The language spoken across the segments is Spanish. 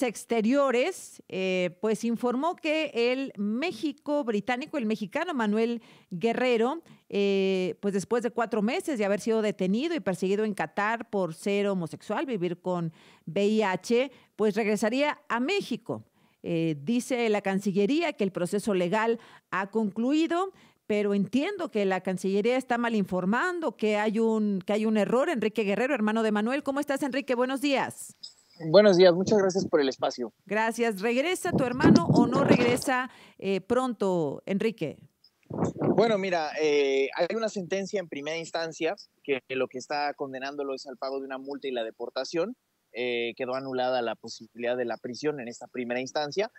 Exteriores, eh, pues informó que el México británico, el mexicano Manuel Guerrero, eh, pues después de cuatro meses de haber sido detenido y perseguido en Qatar por ser homosexual, vivir con VIH, pues regresaría a México. Eh, dice la Cancillería que el proceso legal ha concluido, pero entiendo que la Cancillería está mal informando, que hay un, que hay un error. Enrique Guerrero, hermano de Manuel, ¿cómo estás, Enrique? Buenos días. Buenos días, muchas gracias por el espacio. Gracias. ¿Regresa tu hermano o no regresa eh, pronto, Enrique? Bueno, mira, eh, hay una sentencia en primera instancia que lo que está condenándolo es al pago de una multa y la deportación. Eh, quedó anulada la posibilidad de la prisión en esta primera instancia,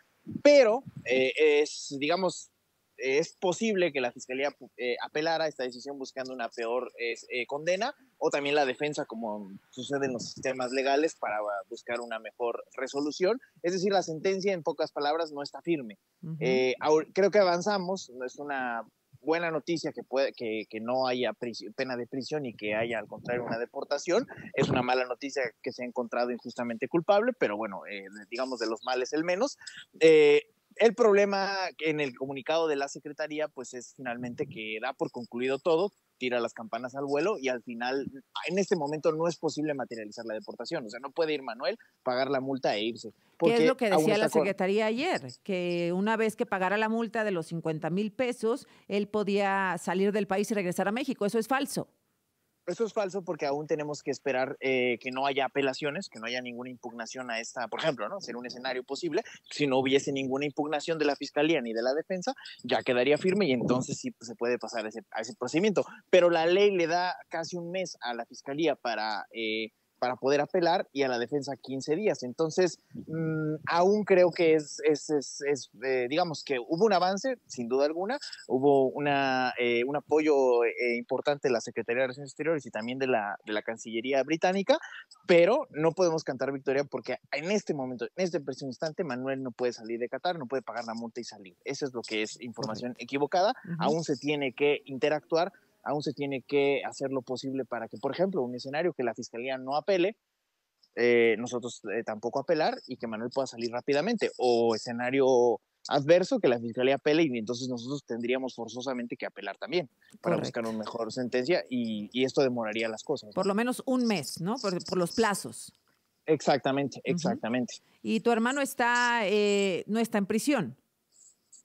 pero es, digamos, es posible que la fiscalía eh, apelara esta decisión buscando una peor eh, condena o también la defensa, como sucede en los sistemas legales, para buscar una mejor resolución. Es decir, la sentencia, en pocas palabras, no está firme. Eh, creo que avanzamos, no es una buena noticia que, que, no haya pena de prisión y que haya al contrario una deportación. Es una mala noticia que se ha encontrado injustamente culpable, pero bueno, eh, digamos de los males el menos. Eh, el problema en el comunicado de la Secretaría, pues es finalmente que da por concluido todo, tira las campanas al vuelo y al final, en este momento no es posible materializar la deportación. O sea, no puede ir Manuel, pagar la multa e irse. ¿Qué es lo que decía la Secretaría ayer? Que una vez que pagara la multa de los 50 mil pesos, él podía salir del país y regresar a México. Eso es falso. Eso es falso porque aún tenemos que esperar eh, que no haya apelaciones, que no haya ninguna impugnación a esta, por ejemplo, ¿no? Ser un escenario posible. Si no hubiese ninguna impugnación de la fiscalía ni de la defensa, ya quedaría firme y entonces sí pues, se puede pasar a ese, procedimiento. Pero la ley le da casi un mes a la fiscalía para eh, para poder apelar y a la defensa 15 días. Entonces, mm, aún creo que es, eh, digamos que hubo un avance, sin duda alguna, hubo eh, un apoyo eh, importante de la Secretaría de Relaciones Exteriores y también de la, Cancillería Británica, pero no podemos cantar victoria porque en este momento, en este preciso instante, Manuel no puede salir de Qatar, no puede pagar la multa y salir. Eso es lo que es información equivocada. Aún se tiene que interactuar aún se tiene que hacer lo posible para que, por ejemplo, un escenario que la fiscalía no apele, eh, nosotros eh, tampoco apelar y que Manuel pueda salir rápidamente, o escenario adverso que la fiscalía apele y entonces nosotros tendríamos forzosamente que apelar también para buscar una mejor sentencia y, esto demoraría las cosas. Por lo menos un mes, ¿no? Por, los plazos. Exactamente, exactamente. ¿Y tu hermano está, eh, no está en prisión?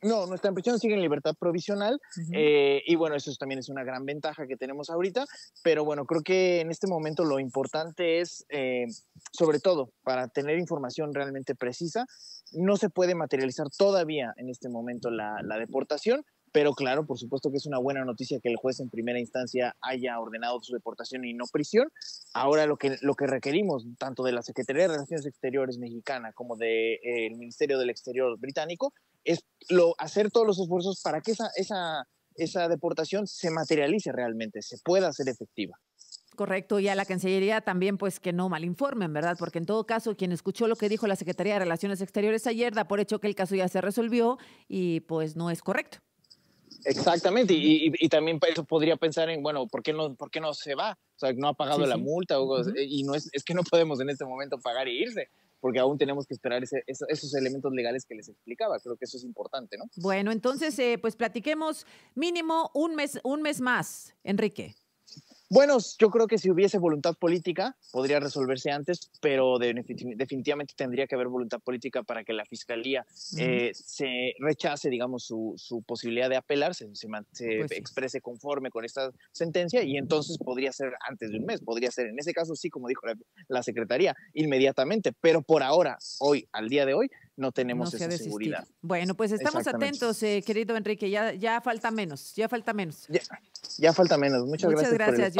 No, nuestra prisión, sigue en libertad provisional. Eh, y bueno, eso también es una gran ventaja que tenemos ahorita. Pero bueno, creo que en este momento lo importante es, eh, sobre todo, para tener información realmente precisa, no se puede materializar todavía en este momento la, deportación. Pero claro, por supuesto que es una buena noticia que el juez en primera instancia haya ordenado su deportación y no prisión. Ahora lo que, lo que requerimos tanto de la Secretaría de Relaciones Exteriores mexicana como del de, eh, Ministerio del Exterior británico es lo, hacer todos los esfuerzos para que esa, deportación se materialice realmente, se pueda hacer efectiva. Correcto, y a la Cancillería también, pues que no malinformen, ¿verdad? Porque en todo caso, quien escuchó lo que dijo la Secretaría de Relaciones Exteriores ayer da por hecho que el caso ya se resolvió y pues no es correcto. Exactamente, y, y, y, también eso podría pensar en, bueno, ¿por qué no, por qué no se va? O sea, no ha pagado la multa, eh, y no es, es, que no podemos en este momento pagar e irse porque aún tenemos que esperar esos, elementos legales que les explicaba. Creo que eso es importante, ¿no? Bueno, entonces, eh, pues platiquemos mínimo un mes, un mes más, Enrique. Bueno, yo creo que si hubiese voluntad política, podría resolverse antes, pero definitivamente tendría que haber voluntad política para que la Fiscalía eh, se rechace, digamos, su, posibilidad de apelarse, se, pues exprese conforme con esta sentencia y entonces podría ser antes de un mes, podría ser en ese caso, sí, como dijo la Secretaría, inmediatamente, pero por ahora, hoy, al día de hoy, no tenemos esa seguridad. Bueno, pues estamos atentos, eh, querido Enrique, ya, ya falta menos, ya falta menos. Ya, falta menos. Muchas, gracias.